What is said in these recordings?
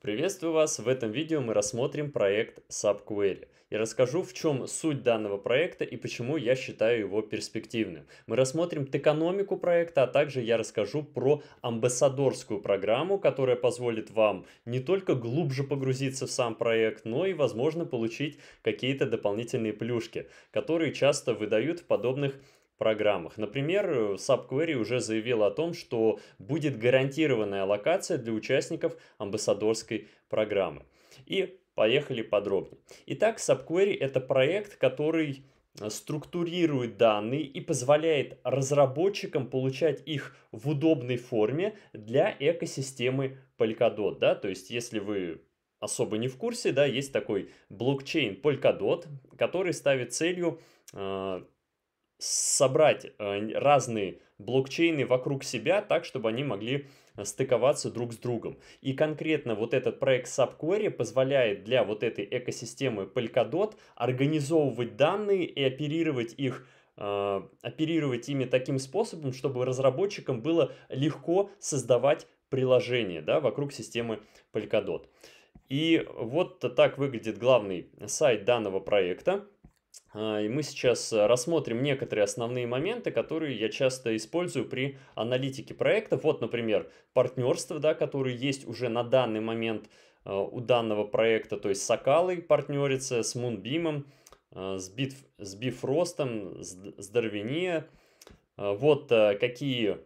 Приветствую вас! В этом видео мы рассмотрим проект SubQuery. и расскажу, в чем суть данного проекта и почему я считаю его перспективным. Мы рассмотрим текономику проекта, а также я расскажу про амбассадорскую программу, которая позволит вам не только глубже погрузиться в сам проект, но и, возможно, получить какие-то дополнительные плюшки, которые часто выдают в подобных программах. Например, SubQuery уже заявил о том, что будет гарантированная локация для участников амбассадорской программы. И поехали подробнее. Итак, SubQuery это проект, который э, структурирует данные и позволяет разработчикам получать их в удобной форме для экосистемы Polkadot. Да? То есть, если вы особо не в курсе, да, есть такой блокчейн Polkadot, который ставит целью э, собрать э, разные блокчейны вокруг себя так, чтобы они могли э, стыковаться друг с другом. И конкретно вот этот проект SubQuery позволяет для вот этой экосистемы Polkadot организовывать данные и оперировать их э, оперировать ими таким способом, чтобы разработчикам было легко создавать приложение да, вокруг системы Polkadot. И вот так выглядит главный сайт данного проекта. А, и мы сейчас э, рассмотрим некоторые основные моменты, которые я часто использую при аналитике проектов. Вот, например, партнерство, да, которое есть уже на данный момент э, у данного проекта, то есть с Акалой партнерится, с Мунбимом, э, с, Бит, с Бифростом, с, с Дарвиния. Вот какие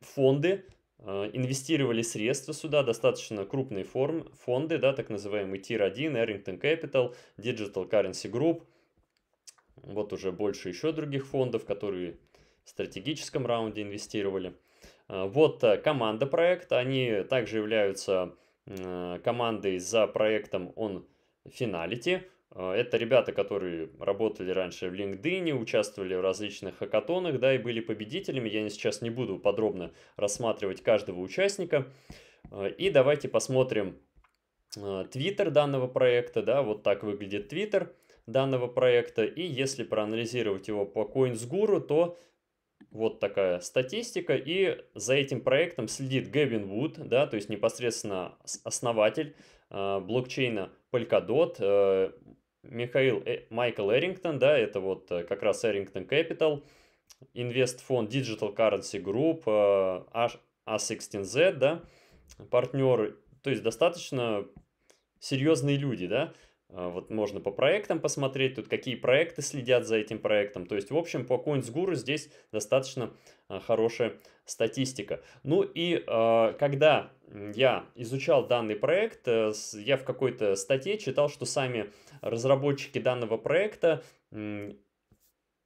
фонды инвестировали средства сюда, достаточно крупные форм, фонды, да, так называемый Tier 1, Arrington Capital, Digital Currency Group – вот уже больше еще других фондов, которые в стратегическом раунде инвестировали. А, вот э, команда проекта. Они также являются э, командой за проектом On Finality. А, это ребята, которые работали раньше в LinkedIn, участвовали в различных хакатонах, да, и были победителями. Я сейчас не буду подробно рассматривать каждого участника. А, и давайте посмотрим твиттер данного проекта, да, вот так выглядит твиттер. Twitter данного проекта. И если проанализировать его по CoinsGuru, то вот такая статистика. И за этим проектом следит Гэвин Вуд, да, то есть непосредственно основатель э, блокчейна Polkadot, э, Михаил э, Майкл Эрингтон, да, это вот э, как раз Эрингтон Capital, инвестфонд Digital Currency Group, э, A16Z, да, партнеры то есть достаточно серьезные люди, да, а, вот можно по проектам посмотреть, тут какие проекты следят за этим проектом. То есть, в общем, по CoinsGuru здесь достаточно а, хорошая статистика. Ну и а, когда я изучал данный проект, э, я в какой-то статье читал, что сами разработчики данного проекта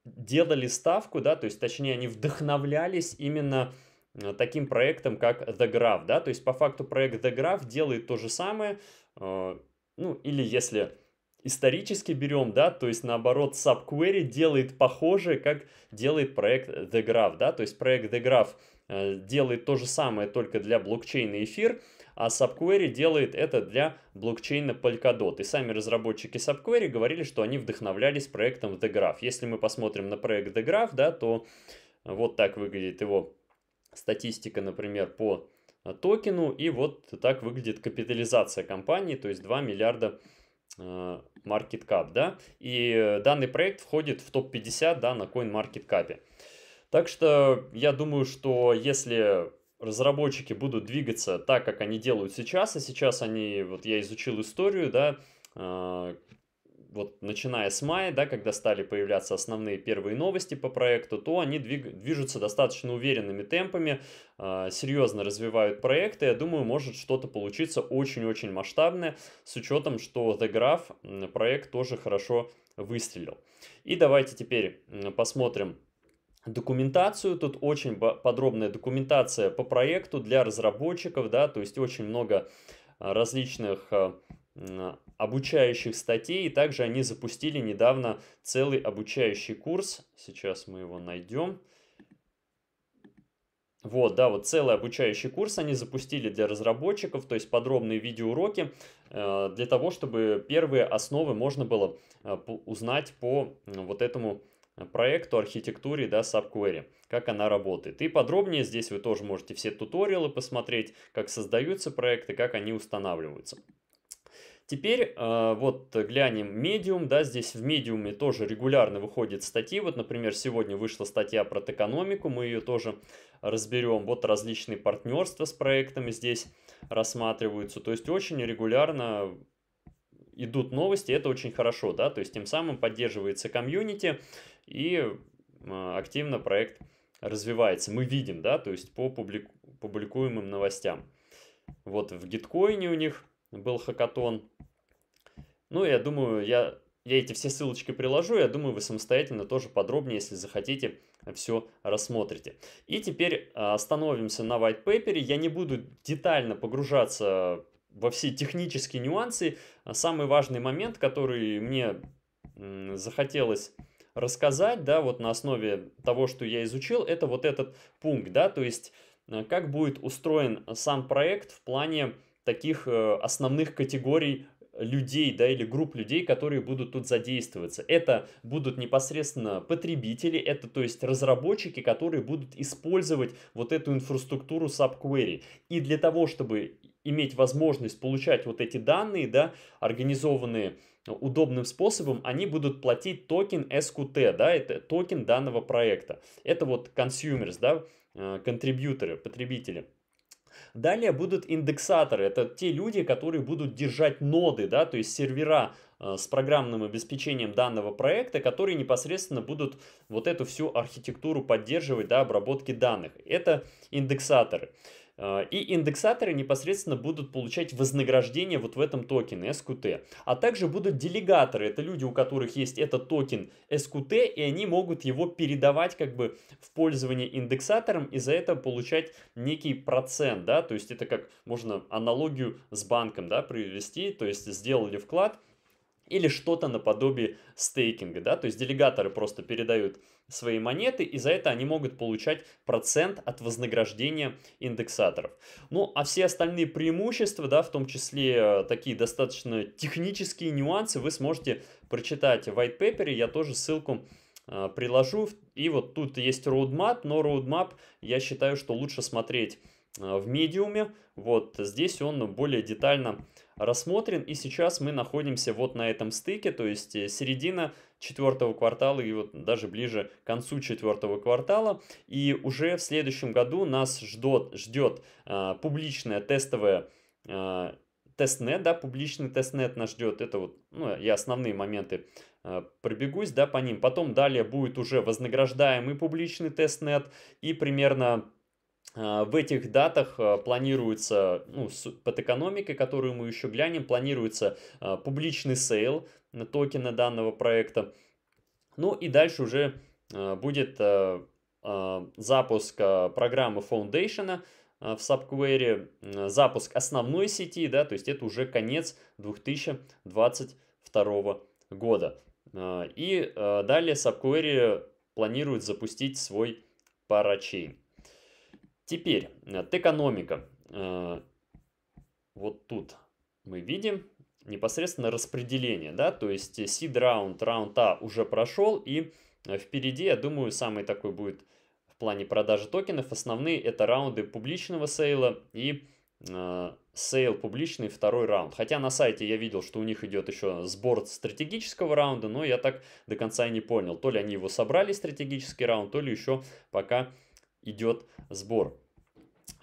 делали ставку, да, то есть, точнее, они вдохновлялись именно э, таким проектом, как The Graph, да, то есть, по факту проект The Graph делает то же самое, ну, или если исторически берем, да, то есть наоборот subquery делает похоже как делает проект The Graph, да, то есть проект The Graph э, делает то же самое только для блокчейна эфир, а subquery делает это для блокчейна Polkadot. И сами разработчики subquery говорили, что они вдохновлялись проектом The Graph. Если мы посмотрим на проект The Graph, да, то вот так выглядит его статистика, например, по Э, токену. И вот так выглядит капитализация компании, то есть 2 миллиарда э, market cap, да, и данный проект входит в топ-50, да, на CoinMarketCap. Так что я думаю, что если разработчики будут двигаться так, как они делают сейчас, а сейчас они, вот я изучил историю, да, э, вот начиная с мая, да, когда стали появляться основные первые новости по проекту, то они двиг, движутся достаточно уверенными темпами, э, серьезно развивают проект, и Я думаю, может что-то получиться очень-очень масштабное, с учетом, что The Graph проект тоже хорошо выстрелил. И давайте теперь посмотрим документацию. Тут очень подробная документация по проекту для разработчиков, да, то есть очень много а, различных а, обучающих статей. И также они запустили недавно целый обучающий курс. Сейчас мы его найдем. Вот, да, вот целый обучающий курс они запустили для разработчиков, то есть подробные видеоуроки э, для того, чтобы первые основы можно было э, узнать по вот этому проекту, архитектуре, да, subquery, как она работает. И подробнее здесь вы тоже можете все туториалы посмотреть, как создаются проекты, как они устанавливаются. Теперь э, вот глянем медиум, да, здесь в медиуме тоже регулярно выходят статьи, вот, например, сегодня вышла статья про экономику, мы ее тоже разберем, вот различные партнерства с проектами здесь рассматриваются, то есть очень регулярно идут новости, это очень хорошо, да, то есть тем самым поддерживается комьюнити и э, активно проект развивается, мы видим, да, то есть по публику публикуемым новостям. Вот в гиткоине у них был хакатон. Ну, я думаю, я, я эти все ссылочки приложу, я думаю, вы самостоятельно тоже подробнее, если захотите, все рассмотрите. И теперь а, остановимся на white paper. Я не буду детально погружаться во все технические нюансы. А самый важный момент, который мне захотелось рассказать, да, вот на основе того, что я изучил, это вот этот пункт, да, то есть а, как будет устроен сам проект в плане таких э, основных категорий людей, да, или групп людей, которые будут тут задействоваться. Это будут непосредственно потребители, это, то есть, разработчики, которые будут использовать вот эту инфраструктуру subquery. И для того, чтобы иметь возможность получать вот эти данные, да, организованные удобным способом, они будут платить токен SQT, да, это токен данного проекта. Это вот consumers, да, э, контрибьюторы, потребители. Далее будут индексаторы. Это те люди, которые будут держать ноды, да, то есть сервера э, с программным обеспечением данного проекта, которые непосредственно будут вот эту всю архитектуру поддерживать, да, обработки данных. Это индексаторы. А, и индексаторы непосредственно будут получать вознаграждение вот в этом токене SQT. А также будут делегаторы, это люди, у которых есть этот токен SQT, и они могут его передавать как бы в пользование индексатором и за это получать некий процент, да, то есть это как можно аналогию с банком, да, привести, то есть сделали вклад, или что-то наподобие стейкинга, да, то есть делегаторы просто передают свои монеты, и за это они могут получать процент от вознаграждения индексаторов. Ну, а все остальные преимущества, да, в том числе э, такие достаточно технические нюансы, вы сможете прочитать в white paper, я тоже ссылку э, приложу, и вот тут есть roadmap, но roadmap я считаю, что лучше смотреть Э, в медиуме. Вот здесь он более детально рассмотрен. И сейчас мы находимся вот на этом стыке, то есть э, середина четвертого квартала и вот даже ближе к концу четвертого квартала. И уже в следующем году нас ждет, ждет э, а, публичная тестовая а, тестнет, да, публичный тестнет нас ждет. Это вот, ну, я основные моменты а, пробегусь, да, по ним. Потом далее будет уже вознаграждаемый публичный тестнет и примерно а, в этих датах а, планируется, ну, под экономикой, которую мы еще глянем, планируется а, публичный сейл токена данного проекта. Ну и дальше уже будет запуск программы Foundation в Subquery, запуск основной сети, да, то есть это уже конец 2022 года. И далее Subquery планирует запустить свой парачейн. Теперь, текономика. Э, э, вот тут мы видим непосредственно распределение, да, то есть сид раунд, раунд А уже прошел, и э, впереди, я думаю, самый такой будет в плане продажи токенов. Основные это раунды публичного сейла и сейл публичный второй раунд. Хотя на сайте я видел, что у них идет еще сбор стратегического раунда, но я так до конца и не понял. То ли они его собрали, стратегический раунд, то ли еще пока идет сбор.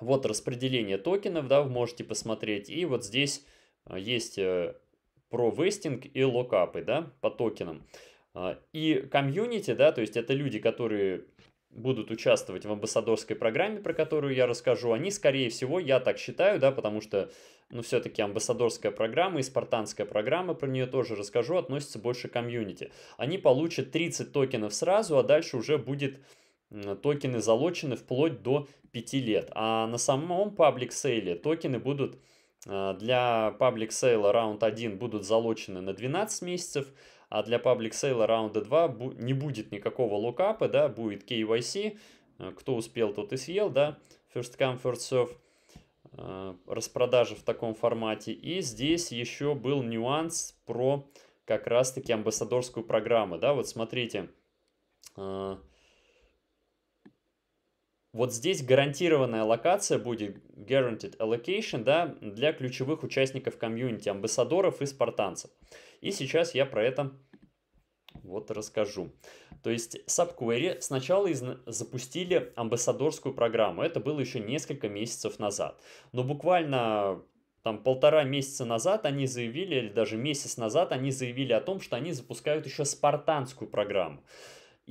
Вот распределение токенов, да, вы можете посмотреть. И вот здесь а, есть э, про вестинг и локапы, да, по токенам. А, и комьюнити, да, то есть это люди, которые будут участвовать в амбассадорской программе, про которую я расскажу, они, скорее всего, я так считаю, да, потому что, ну, все-таки амбассадорская программа и спартанская программа, про нее тоже расскажу, относятся больше к комьюнити. Они получат 30 токенов сразу, а дальше уже будет токены залочены вплоть до 5 лет. А на самом паблик сейле токены будут э, для паблик сейла раунд 1 будут залочены на 12 месяцев, а для паблик сейла раунда 2 не будет никакого локапа, да, будет KYC, э, кто успел, тот и съел, да, first come, first serve, э, распродажи в таком формате. И здесь еще был нюанс про как раз-таки амбассадорскую программу, да, вот смотрите, вот здесь гарантированная локация будет guaranteed allocation да, для ключевых участников комьюнити, амбассадоров и спартанцев. И сейчас я про это вот расскажу. То есть SubQuery сначала из... запустили амбассадорскую программу. Это было еще несколько месяцев назад. Но буквально там полтора месяца назад они заявили, или даже месяц назад они заявили о том, что они запускают еще спартанскую программу.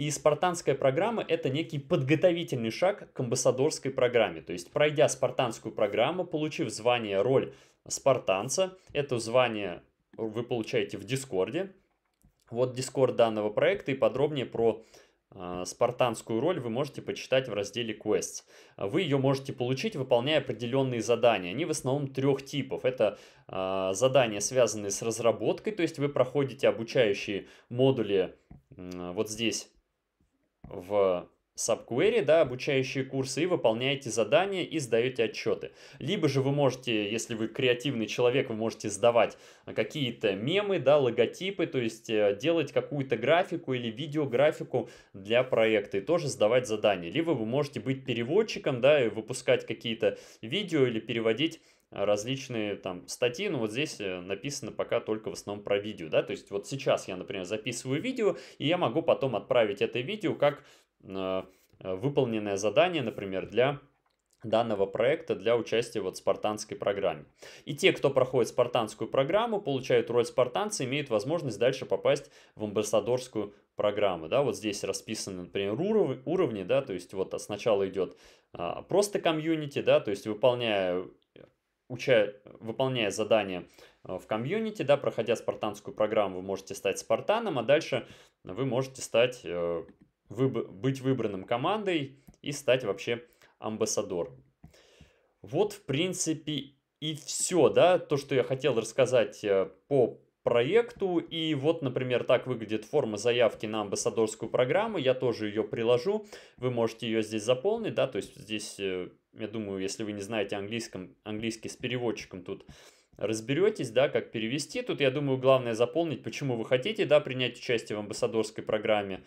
И спартанская программа – это некий подготовительный шаг к амбассадорской программе. То есть, пройдя спартанскую программу, получив звание роль спартанца, это звание вы получаете в Дискорде. Вот Дискорд данного проекта и подробнее про а, спартанскую роль вы можете почитать в разделе Quests. Вы ее можете получить, выполняя определенные задания. Они в основном трех типов. Это э, задания, связанные с разработкой, то есть вы проходите обучающие модули э, вот здесь в subquery, да, обучающие курсы, и выполняете задания и сдаете отчеты. Либо же вы можете, если вы креативный человек, вы можете сдавать какие-то мемы, да, логотипы, то есть э, делать какую-то графику или видеографику для проекта и тоже сдавать задания. Либо вы можете быть переводчиком, да, и выпускать какие-то видео или переводить различные там статьи, но вот здесь э, написано пока только в основном про видео, да, то есть вот сейчас я, например, записываю видео, и я могу потом отправить это видео как э, выполненное задание, например, для данного проекта для участия вот в спартанской программе. И те, кто проходит спартанскую программу, получают роль спартанца, имеют возможность дальше попасть в амбассадорскую программу, да, вот здесь расписаны, например, уровни, уровни да, то есть вот сначала идет а, просто комьюнити, да, то есть выполняя уча, выполняя задания э, в комьюнити, да, проходя спартанскую программу, вы можете стать спартаном, а дальше вы можете стать, э, выб быть выбранным командой и стать вообще амбассадором. Вот, в принципе, и все, да, то, что я хотел рассказать э, по проекту. И вот, например, так выглядит форма заявки на амбассадорскую программу. Я тоже ее приложу. Вы можете ее здесь заполнить, да, то есть здесь я думаю, если вы не знаете английском, английский с переводчиком тут разберетесь, да, как перевести. Тут, я думаю, главное заполнить, почему вы хотите, да, принять участие в амбассадорской программе.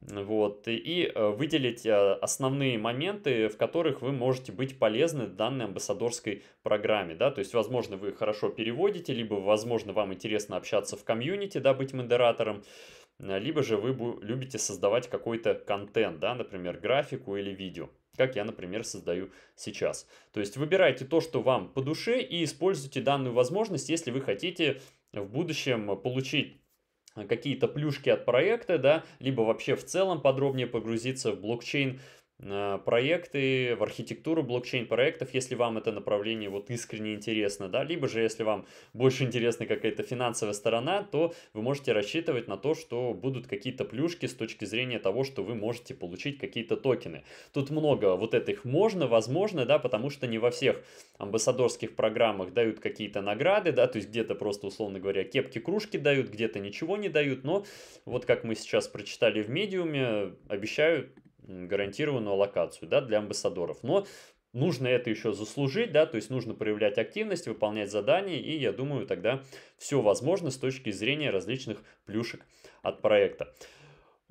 Вот, и э, выделить э, основные моменты, в которых вы можете быть полезны данной амбассадорской программе, да, то есть, возможно, вы хорошо переводите, либо, возможно, вам интересно общаться в комьюнити, да, быть модератором, либо же вы любите создавать какой-то контент, да, например, графику или видео как я, например, создаю сейчас. То есть выбирайте то, что вам по душе и используйте данную возможность, если вы хотите в будущем получить э, какие-то плюшки от проекта, да, либо вообще в целом подробнее погрузиться в блокчейн Э, проекты, в архитектуру блокчейн-проектов, если вам это направление вот искренне интересно, да, либо же если вам больше интересна какая-то финансовая сторона, то вы можете рассчитывать на то, что будут какие-то плюшки с точки зрения того, что вы можете получить какие-то токены. Тут много вот этих можно, возможно, да, потому что не во всех амбассадорских программах дают какие-то награды, да, то есть где-то просто, условно говоря, кепки-кружки дают, где-то ничего не дают, но вот как мы сейчас прочитали в медиуме, обещают гарантированную локацию да, для амбассадоров. Но нужно это еще заслужить, да, то есть нужно проявлять активность, выполнять задания, и я думаю, тогда все возможно с точки зрения различных плюшек от проекта.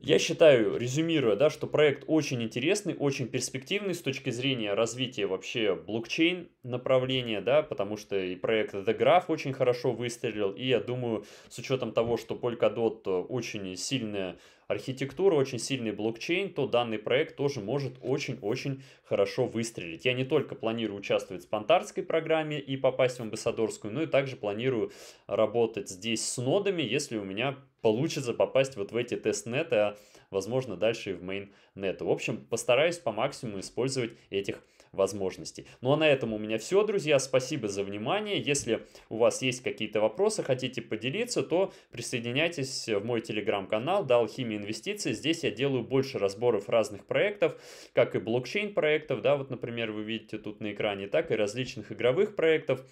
Я считаю, резюмируя, да, что проект очень интересный, очень перспективный с точки зрения развития вообще блокчейн направления, да, потому что и проект The Graph очень хорошо выстрелил, и я думаю, с учетом того, что Polkadot э, очень сильная архитектуры очень сильный блокчейн, то данный проект тоже может очень-очень хорошо выстрелить. Я не только планирую участвовать в спонтарской программе и попасть в амбассадорскую, но и также планирую работать здесь с нодами, если у меня получится попасть вот в эти тестнеты, а возможно дальше и в мейннеты. В общем, постараюсь по максимуму использовать этих возможностей. Ну а на этом у меня все, друзья. Спасибо за внимание. Если у вас есть какие-то вопросы, хотите поделиться, то присоединяйтесь в мой телеграм-канал «Да, алхимия инвестиций». Здесь я делаю больше разборов разных проектов, как и блокчейн-проектов, да, вот, например, вы видите тут на экране, так и различных игровых проектов.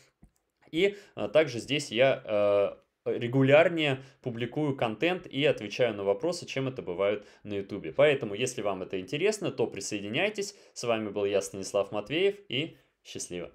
И а, также здесь я... Э, регулярнее публикую контент и отвечаю на вопросы, чем это бывает на YouTube. Поэтому, если вам это интересно, то присоединяйтесь. С вами был я, Станислав Матвеев, и счастливо!